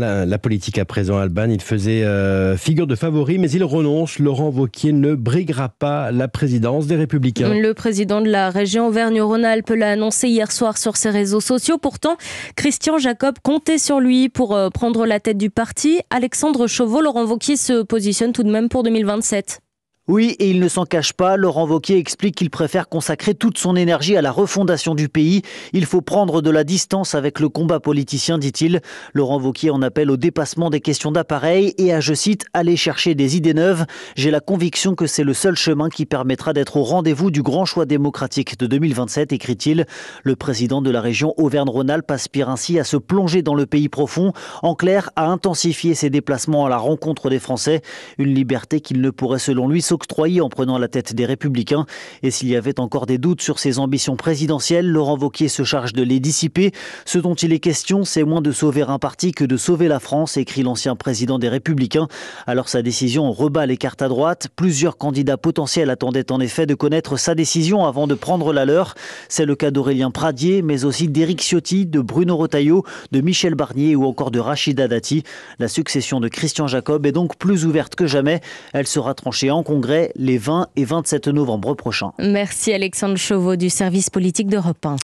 La, politique à présent, Alban, il faisait euh, figure de favori, mais il renonce. Laurent Vauquier ne briguera pas la présidence des Républicains. Le président de la région Auvergne-Rhône-Alpes l'a annoncé hier soir sur ses réseaux sociaux. Pourtant, Christian Jacob comptait sur lui pour euh, prendre la tête du parti. Alexandre Chauveau, Laurent Vauquier se positionne tout de même pour 2027. Oui, et il ne s'en cache pas. Laurent Vauquier explique qu'il préfère consacrer toute son énergie à la refondation du pays. Il faut prendre de la distance avec le combat politicien, dit-il. Laurent Vauquier en appelle au dépassement des questions d'appareil et à, je cite, aller chercher des idées neuves. J'ai la conviction que c'est le seul chemin qui permettra d'être au rendez-vous du grand choix démocratique de 2027, écrit-il. Le président de la région Auvergne-Rhône-Alpes aspire ainsi à se plonger dans le pays profond, en clair, à intensifier ses déplacements à la rencontre des Français, une liberté qu'il ne pourrait selon lui octroyé en prenant la tête des Républicains. Et s'il y avait encore des doutes sur ses ambitions présidentielles, Laurent Vauquier se charge de les dissiper. Ce dont il est question, c'est moins de sauver un parti que de sauver la France, écrit l'ancien président des Républicains. Alors sa décision rebat les cartes à droite. Plusieurs candidats potentiels attendaient en effet de connaître sa décision avant de prendre la leur. C'est le cas d'Aurélien Pradier, mais aussi d'Éric Ciotti, de Bruno Retailleau, de Michel Barnier ou encore de Rachida Dati. La succession de Christian Jacob est donc plus ouverte que jamais. Elle sera tranchée en les 20 et 27 novembre prochains. Merci Alexandre Chauveau du service politique de 1.